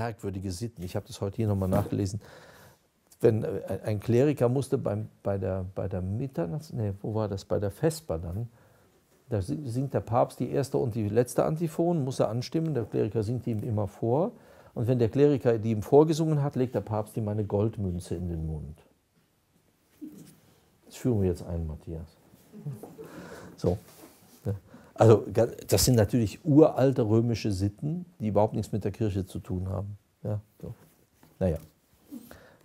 merkwürdige Sitten. Ich habe das heute hier nochmal nachgelesen. Wenn äh, ein Kleriker musste beim, bei der, bei der Mitternachts, nee, wo war das, bei der Vesper dann, da singt der Papst die erste und die letzte Antiphon, muss er anstimmen, der Kleriker singt die ihm immer vor. Und wenn der Kleriker die ihm vorgesungen hat, legt der Papst ihm eine Goldmünze in den Mund. Das führen wir jetzt ein, Matthias. So. Also das sind natürlich uralte römische Sitten, die überhaupt nichts mit der Kirche zu tun haben. Ja, so. Naja,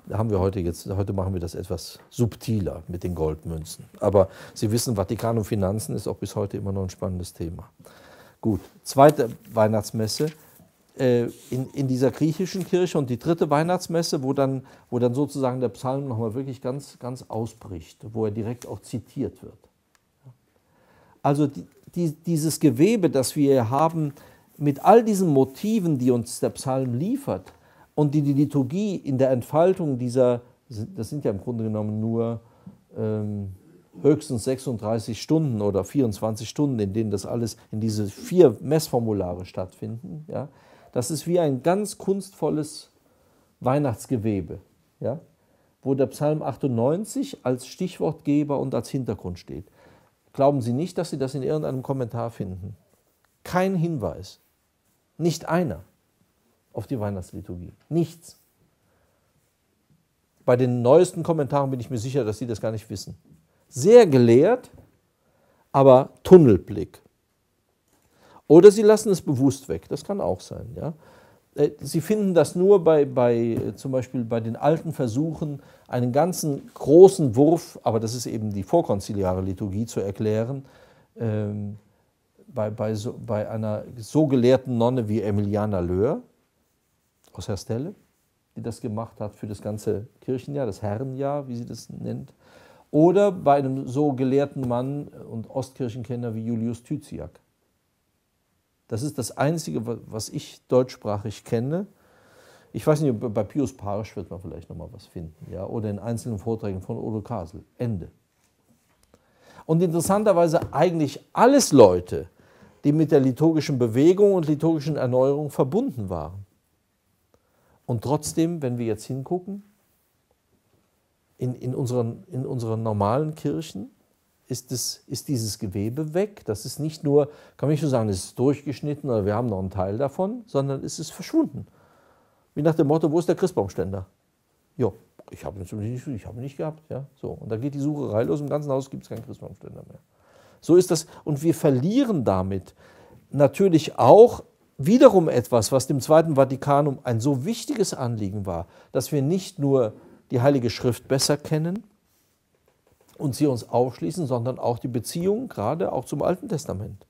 da haben wir heute jetzt, heute machen wir das etwas subtiler mit den Goldmünzen. Aber Sie wissen, Vatikan und Finanzen ist auch bis heute immer noch ein spannendes Thema. Gut, zweite Weihnachtsmesse. Äh, in, in dieser griechischen Kirche und die dritte Weihnachtsmesse, wo dann, wo dann sozusagen der Psalm nochmal wirklich ganz, ganz ausbricht, wo er direkt auch zitiert wird. Also die, die, dieses Gewebe, das wir haben, mit all diesen Motiven, die uns der Psalm liefert und die die Liturgie in der Entfaltung dieser, das sind ja im Grunde genommen nur ähm, höchstens 36 Stunden oder 24 Stunden, in denen das alles in diese vier Messformulare stattfinden. Ja, das ist wie ein ganz kunstvolles Weihnachtsgewebe, ja, wo der Psalm 98 als Stichwortgeber und als Hintergrund steht glauben Sie nicht, dass Sie das in irgendeinem Kommentar finden. Kein Hinweis, nicht einer auf die Weihnachtsliturgie. Nichts. Bei den neuesten Kommentaren bin ich mir sicher, dass Sie das gar nicht wissen. Sehr gelehrt, aber Tunnelblick. Oder Sie lassen es bewusst weg, das kann auch sein. Ja? Äh, sie finden das nur bei, bei äh, zum Beispiel bei den alten Versuchen, einen ganzen großen Wurf, aber das ist eben die vorkonziliare Liturgie zu erklären, ähm, bei, bei, so, bei einer so gelehrten Nonne wie Emiliana Löhr aus Herstelle, die das gemacht hat für das ganze Kirchenjahr, das Herrenjahr, wie sie das nennt, oder bei einem so gelehrten Mann und Ostkirchenkenner wie Julius Tyziak das ist das Einzige, was ich deutschsprachig kenne. Ich weiß nicht, bei Pius Parisch wird man vielleicht noch mal was finden, ja, oder in einzelnen Vorträgen von Odo Kasel. Ende. Und interessanterweise eigentlich alles Leute, die mit der liturgischen Bewegung und liturgischen Erneuerung verbunden waren. Und trotzdem, wenn wir jetzt hingucken, in, in, unseren, in unseren normalen Kirchen ist, das, ist dieses Gewebe weg. Das ist nicht nur, kann man nicht nur sagen, es ist durchgeschnitten oder wir haben noch einen Teil davon, sondern es ist verschwunden. Wie nach dem Motto, wo ist der Christbaumständer? Ja, ich habe ihn nicht, ich hab ihn nicht gehabt. Ja, so. Und da geht die Sucherei los, im ganzen Haus gibt es keinen Christbaumständer mehr. So ist das. Und wir verlieren damit natürlich auch wiederum etwas, was dem Zweiten Vatikanum ein so wichtiges Anliegen war, dass wir nicht nur die Heilige Schrift besser kennen, und sie uns aufschließen, sondern auch die Beziehung gerade auch zum Alten Testament.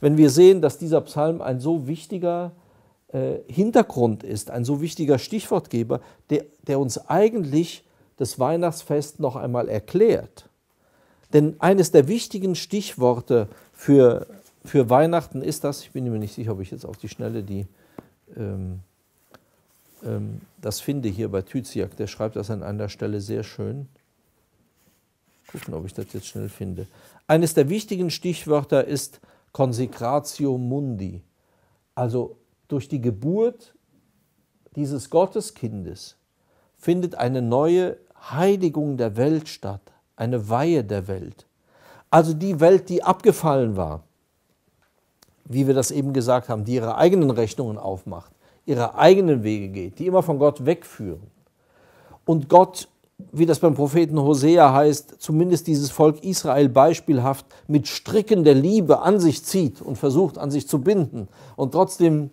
Wenn wir sehen, dass dieser Psalm ein so wichtiger äh, Hintergrund ist, ein so wichtiger Stichwortgeber, der, der uns eigentlich das Weihnachtsfest noch einmal erklärt. Denn eines der wichtigen Stichworte für, für Weihnachten ist das, ich bin mir nicht sicher, ob ich jetzt auf die Schnelle die, ähm, ähm, das finde hier bei Tyziak, der schreibt das an einer Stelle sehr schön gucken, ob ich das jetzt schnell finde. Eines der wichtigen Stichwörter ist Consecratio Mundi, also durch die Geburt dieses Gotteskindes findet eine neue Heiligung der Welt statt, eine Weihe der Welt. Also die Welt, die abgefallen war, wie wir das eben gesagt haben, die ihre eigenen Rechnungen aufmacht, ihre eigenen Wege geht, die immer von Gott wegführen. Und Gott wie das beim Propheten Hosea heißt, zumindest dieses Volk Israel beispielhaft mit Stricken der Liebe an sich zieht und versucht an sich zu binden. Und trotzdem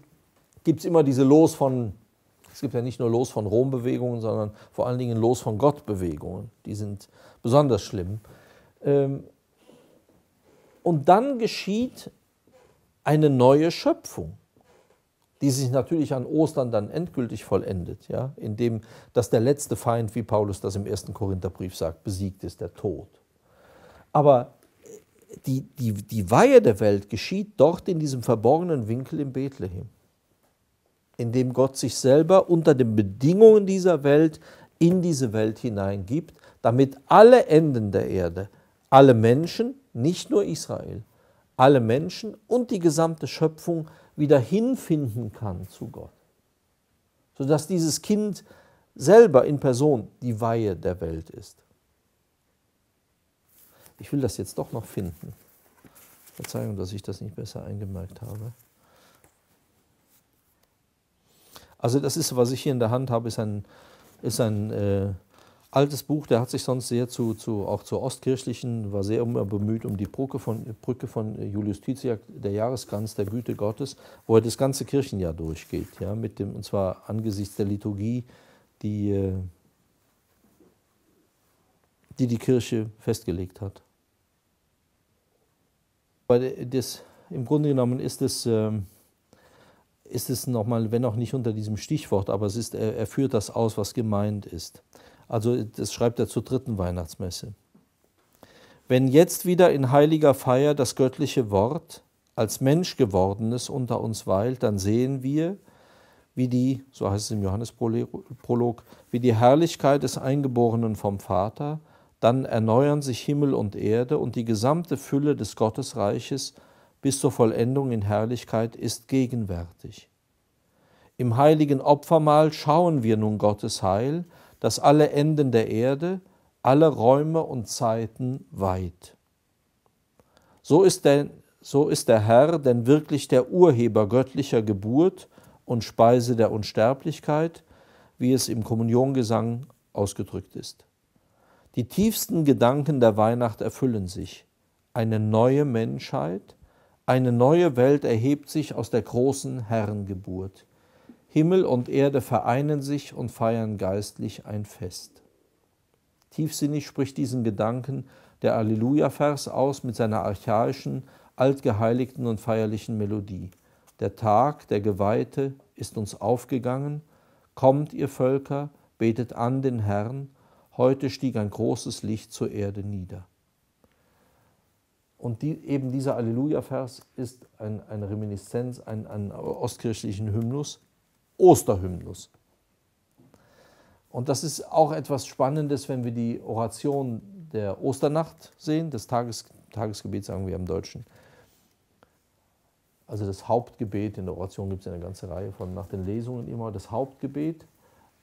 gibt es immer diese Los von, es gibt ja nicht nur Los von Rom-Bewegungen, sondern vor allen Dingen Los von Gott-Bewegungen. Die sind besonders schlimm. Ähm, und dann geschieht eine neue Schöpfung die sich natürlich an Ostern dann endgültig vollendet, ja, indem, dass der letzte Feind, wie Paulus das im ersten Korintherbrief sagt, besiegt ist, der Tod. Aber äh, die, die, die Weihe der Welt geschieht dort in diesem verborgenen Winkel in Bethlehem, in dem Gott sich selber unter den Bedingungen dieser Welt in diese Welt hineingibt, damit alle Enden der Erde, alle Menschen, nicht nur Israel, alle Menschen und die gesamte Schöpfung wieder hinfinden kann zu Gott. Sodass dieses Kind selber in Person die Weihe der Welt ist. Ich will das jetzt doch noch finden. Verzeihung, dass ich das nicht besser eingemerkt habe. Also das ist, was ich hier in der Hand habe, ist ein, ist ein äh, altes Buch, der hat sich sonst sehr zu, zu, auch zur ostkirchlichen, war sehr immer bemüht um die Brücke von, Brücke von Julius Tiziak, der Jahreskranz der Güte Gottes, wo er das ganze Kirchenjahr durchgeht, ja, mit dem, und zwar angesichts der Liturgie, die äh, die, die Kirche festgelegt hat. Weil das, Im Grunde genommen ist es ähm, ist es nochmal, wenn auch nicht unter diesem Stichwort, aber es ist, er, er, führt das aus, was gemeint ist. Also das schreibt er zur dritten Weihnachtsmesse. Wenn jetzt wieder in heiliger Feier das göttliche Wort als Mensch gewordenes unter uns weilt, dann sehen wir, wie die, so heißt es im Johannesprolog, wie die Herrlichkeit des Eingeborenen vom Vater, dann erneuern sich Himmel und Erde und die gesamte Fülle des Gottesreiches bis zur Vollendung in Herrlichkeit ist gegenwärtig. Im heiligen Opfermahl schauen wir nun Gottes Heil, das alle Enden der Erde, alle Räume und Zeiten weit. So ist, denn, so ist der Herr denn wirklich der Urheber göttlicher Geburt und Speise der Unsterblichkeit, wie es im Kommuniongesang ausgedrückt ist. Die tiefsten Gedanken der Weihnacht erfüllen sich. Eine neue Menschheit, eine neue Welt erhebt sich aus der großen Herrengeburt. Himmel und Erde vereinen sich und feiern geistlich ein Fest. Tiefsinnig spricht diesen Gedanken der Alleluja-Vers aus mit seiner archaischen, altgeheiligten und feierlichen Melodie. Der Tag, der Geweihte, ist uns aufgegangen. Kommt, ihr Völker, betet an den Herrn. Heute stieg ein großes Licht zur Erde nieder. Und die, eben dieser Alleluja-Vers ist ein, eine Reminiszenz, ein, einen äh, ostkirchlichen Hymnus, Osterhymnus. Und das ist auch etwas Spannendes, wenn wir die Oration der Osternacht sehen, des Tages, Tagesgebets, sagen wir im Deutschen. Also das Hauptgebet, in der Oration gibt es eine ganze Reihe von, nach den Lesungen immer das Hauptgebet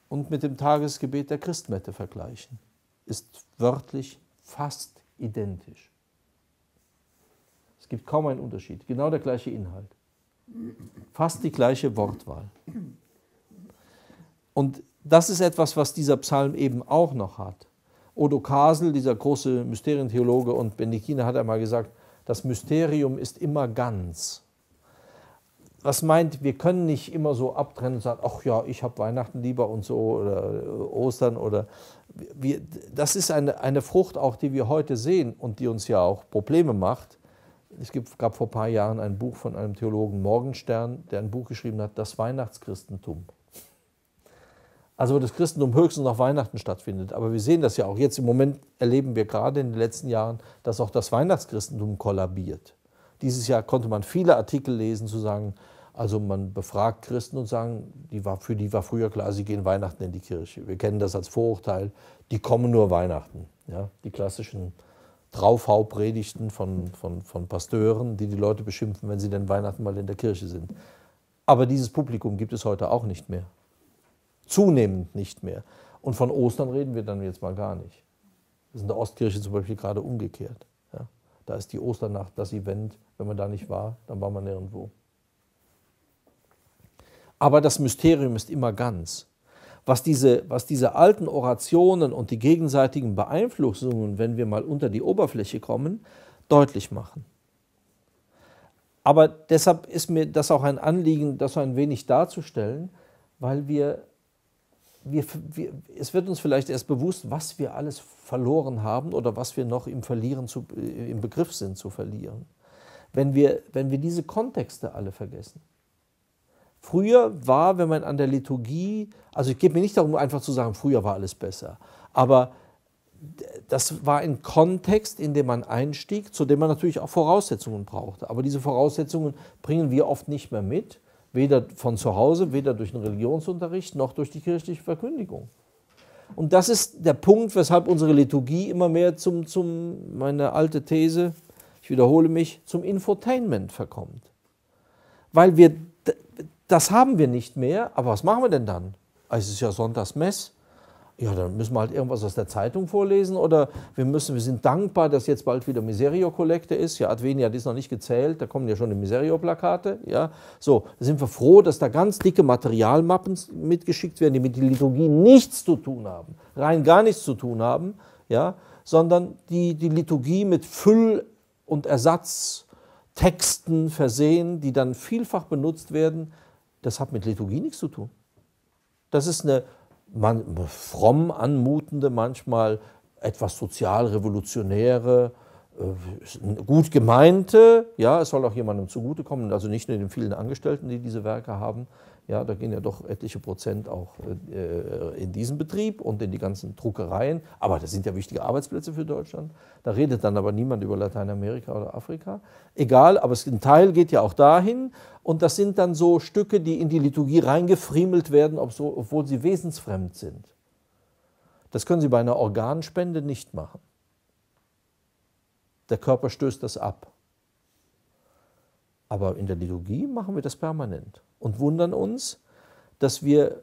und mit dem Tagesgebet der Christmette vergleichen. Ist wörtlich fast identisch. Es gibt kaum einen Unterschied, genau der gleiche Inhalt. Fast die gleiche Wortwahl. Und das ist etwas, was dieser Psalm eben auch noch hat. Odo Kasel, dieser große Mysterientheologe und Benedikiner hat einmal gesagt, das Mysterium ist immer ganz. Was meint, wir können nicht immer so abtrennen und sagen, ach ja, ich habe Weihnachten lieber und so oder äh, Ostern oder wir, das ist eine, eine Frucht auch, die wir heute sehen und die uns ja auch Probleme macht, es gab vor ein paar Jahren ein Buch von einem Theologen Morgenstern, der ein Buch geschrieben hat, das Weihnachtschristentum. Also wo das Christentum höchstens noch Weihnachten stattfindet. Aber wir sehen das ja auch jetzt im Moment, erleben wir gerade in den letzten Jahren, dass auch das Weihnachtschristentum kollabiert. Dieses Jahr konnte man viele Artikel lesen, zu sagen, also man befragt Christen und sagen, die war, für die war früher klar, sie gehen Weihnachten in die Kirche. Wir kennen das als Vorurteil, die kommen nur Weihnachten. Ja, die klassischen äh, Draufhau-Predigten von, von, von Pasteuren, die die Leute beschimpfen, wenn sie denn Weihnachten mal in der Kirche sind. Aber dieses Publikum gibt es heute auch nicht mehr. Zunehmend nicht mehr. Und von Ostern reden wir dann jetzt mal gar nicht. Das ist in der Ostkirche zum Beispiel gerade umgekehrt. Ja? Da ist die Osternacht das Event. Wenn man da nicht war, dann war man nirgendwo. Aber das Mysterium ist immer ganz was diese, was diese alten Orationen und die gegenseitigen Beeinflussungen, wenn wir mal unter die Oberfläche kommen, deutlich machen. Aber deshalb ist mir das auch ein Anliegen, das ein wenig darzustellen, weil wir, wir, wir, es wird uns vielleicht erst bewusst, was wir alles verloren haben oder was wir noch im, Verlieren zu, äh, im Begriff sind zu verlieren, wenn wir, wenn wir diese Kontexte alle vergessen. Früher war, wenn man an der Liturgie, also ich gebe mir nicht darum, einfach zu sagen, früher war alles besser, aber das war ein Kontext, in dem man einstieg, zu dem man natürlich auch Voraussetzungen brauchte. Aber diese Voraussetzungen bringen wir oft nicht mehr mit, weder von zu Hause, weder durch den Religionsunterricht noch durch die kirchliche Verkündigung. Und das ist der Punkt, weshalb unsere Liturgie immer mehr zum, zum meine alte These, ich wiederhole mich, zum Infotainment verkommt. Weil wir das haben wir nicht mehr, aber was machen wir denn dann? Ah, es ist ja Sonntagsmess. Ja, dann müssen wir halt irgendwas aus der Zeitung vorlesen oder wir müssen, wir sind dankbar, dass jetzt bald wieder Miserio-Kollekte ist. Ja, Advenia hat das noch nicht gezählt, da kommen ja schon die Miserio-Plakate. Ja, so, sind wir froh, dass da ganz dicke Materialmappen mitgeschickt werden, die mit der Liturgie nichts zu tun haben, rein gar nichts zu tun haben, ja, sondern die die Liturgie mit Füll- und Ersatztexten versehen, die dann vielfach benutzt werden, das hat mit Liturgie nichts zu tun. Das ist eine man, fromm anmutende, manchmal etwas sozialrevolutionäre, äh, gut gemeinte, ja, es soll auch jemandem zugutekommen, also nicht nur den vielen Angestellten, die diese Werke haben, ja, da gehen ja doch etliche Prozent auch äh, in diesen Betrieb und in die ganzen Druckereien. Aber das sind ja wichtige Arbeitsplätze für Deutschland. Da redet dann aber niemand über Lateinamerika oder Afrika. Egal, aber es, ein Teil geht ja auch dahin. Und das sind dann so Stücke, die in die Liturgie reingefriemelt werden, obwohl sie wesensfremd sind. Das können Sie bei einer Organspende nicht machen. Der Körper stößt das ab. Aber in der Liturgie machen wir das permanent und wundern uns, dass wir,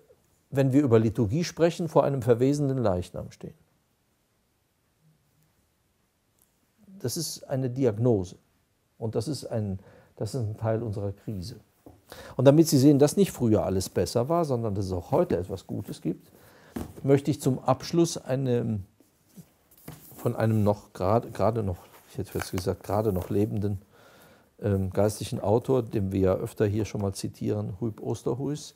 wenn wir über Liturgie sprechen, vor einem verwesenden Leichnam stehen. Das ist eine Diagnose und das ist ein, das ist ein Teil unserer Krise. Und damit Sie sehen, dass nicht früher alles besser war, sondern dass es auch heute etwas Gutes gibt, möchte ich zum Abschluss eine, von einem noch gerade noch, ich hätte jetzt gesagt, gerade noch lebenden ähm, geistlichen Autor, den wir ja öfter hier schon mal zitieren, Huib Osterhuis,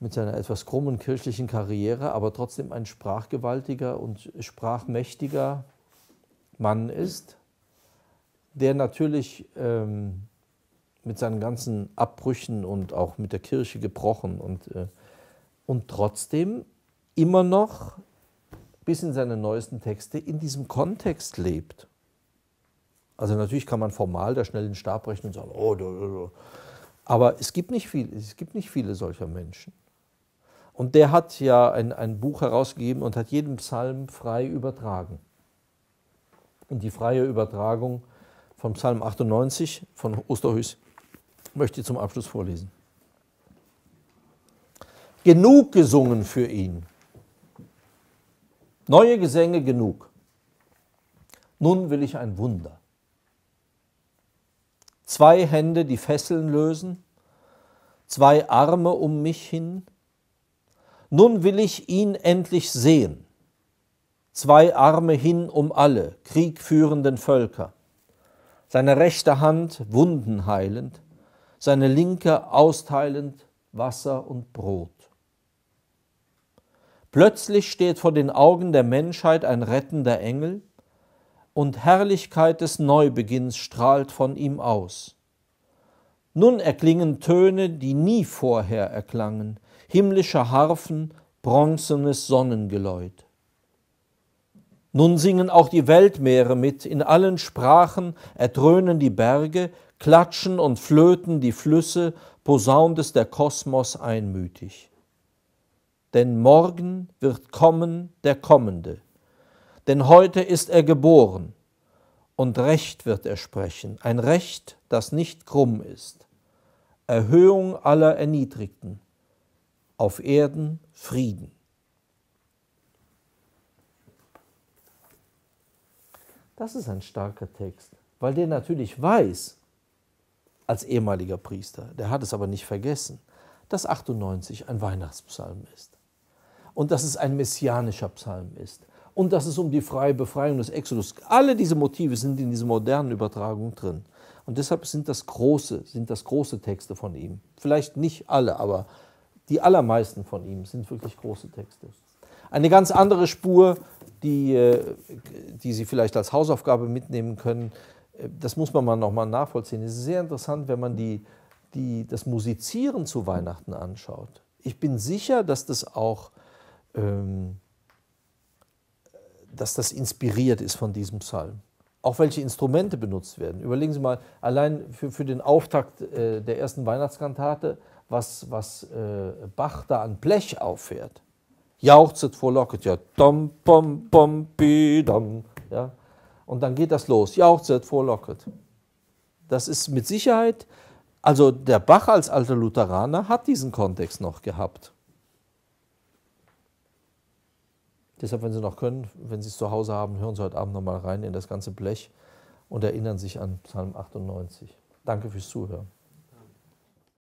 mit seiner etwas krummen kirchlichen Karriere, aber trotzdem ein sprachgewaltiger und sprachmächtiger Mann ist, der natürlich ähm, mit seinen ganzen Abbrüchen und auch mit der Kirche gebrochen und, äh, und trotzdem immer noch bis in seine neuesten Texte in diesem Kontext lebt also natürlich kann man formal da schnell den Stab brechen und sagen, oh, da, da, da. aber es gibt nicht viele, es gibt nicht viele solcher Menschen. Und der hat ja ein, ein Buch herausgegeben und hat jeden Psalm frei übertragen. Und die freie Übertragung von Psalm 98 von Osterhuis möchte ich zum Abschluss vorlesen. Genug gesungen für ihn. Neue Gesänge genug. Nun will ich ein Wunder zwei Hände, die Fesseln lösen, zwei Arme um mich hin. Nun will ich ihn endlich sehen. Zwei Arme hin um alle kriegführenden Völker. Seine rechte Hand Wunden heilend, seine linke austeilend Wasser und Brot. Plötzlich steht vor den Augen der Menschheit ein rettender Engel, und Herrlichkeit des Neubeginns strahlt von ihm aus. Nun erklingen Töne, die nie vorher erklangen, himmlische Harfen, bronzenes Sonnengeläut. Nun singen auch die Weltmeere mit, in allen Sprachen erdröhnen die Berge, klatschen und flöten die Flüsse, posaunt es der Kosmos einmütig. Denn morgen wird kommen der Kommende, denn heute ist er geboren und Recht wird er sprechen, ein Recht, das nicht krumm ist. Erhöhung aller Erniedrigten, auf Erden Frieden. Das ist ein starker Text, weil der natürlich weiß, als ehemaliger Priester, der hat es aber nicht vergessen, dass 98 ein Weihnachtspsalm ist und dass es ein messianischer Psalm ist und dass es um die freie Befreiung des Exodus. Alle diese Motive sind in dieser modernen Übertragung drin. Und deshalb sind das große, sind das große Texte von ihm. Vielleicht nicht alle, aber die allermeisten von ihm sind wirklich große Texte. Eine ganz andere Spur, die, äh, die Sie vielleicht als Hausaufgabe mitnehmen können, äh, das muss man mal nochmal nachvollziehen. Es ist sehr interessant, wenn man die, die, das Musizieren zu Weihnachten anschaut. Ich bin sicher, dass das auch ähm, dass das inspiriert ist von diesem Psalm. Auch welche Instrumente benutzt werden. Überlegen Sie mal, allein für, für den Auftakt äh, der ersten Weihnachtskantate, was, was äh, Bach da an Blech auffährt. Jauchzet vor Locket, ja, dom, pom, pom, pi, dom, ja. Und dann geht das los, jauchzet vor Locket. Das ist mit Sicherheit, also der Bach als alter Lutheraner hat diesen Kontext noch gehabt. Deshalb, wenn Sie noch können, wenn Sie es zu Hause haben, hören Sie heute Abend nochmal rein in das ganze Blech und erinnern sich an Psalm 98. Danke fürs Zuhören.